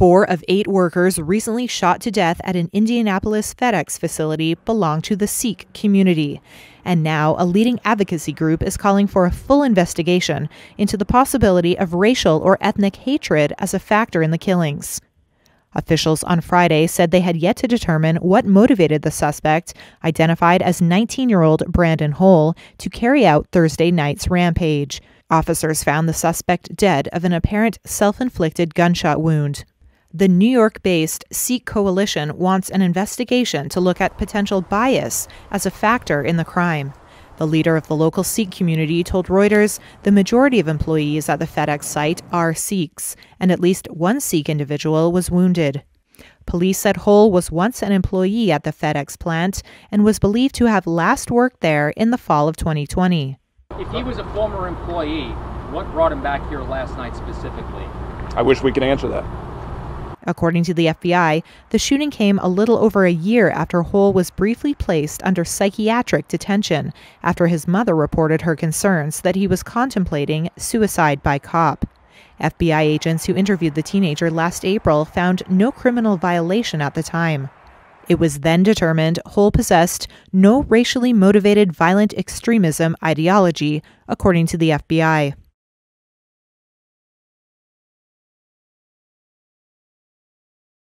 Four of eight workers recently shot to death at an Indianapolis FedEx facility belong to the Sikh community. And now a leading advocacy group is calling for a full investigation into the possibility of racial or ethnic hatred as a factor in the killings. Officials on Friday said they had yet to determine what motivated the suspect, identified as 19 year old Brandon Hole, to carry out Thursday night's rampage. Officers found the suspect dead of an apparent self inflicted gunshot wound. The New York based Sikh Coalition wants an investigation to look at potential bias as a factor in the crime. The leader of the local Sikh community told Reuters the majority of employees at the FedEx site are Sikhs, and at least one Sikh individual was wounded. Police said Hull was once an employee at the FedEx plant and was believed to have last worked there in the fall of 2020. If he was a former employee, what brought him back here last night specifically? I wish we could answer that. According to the FBI, the shooting came a little over a year after Hole was briefly placed under psychiatric detention after his mother reported her concerns that he was contemplating suicide by cop. FBI agents who interviewed the teenager last April found no criminal violation at the time. It was then determined Hole possessed no racially motivated violent extremism ideology, according to the FBI.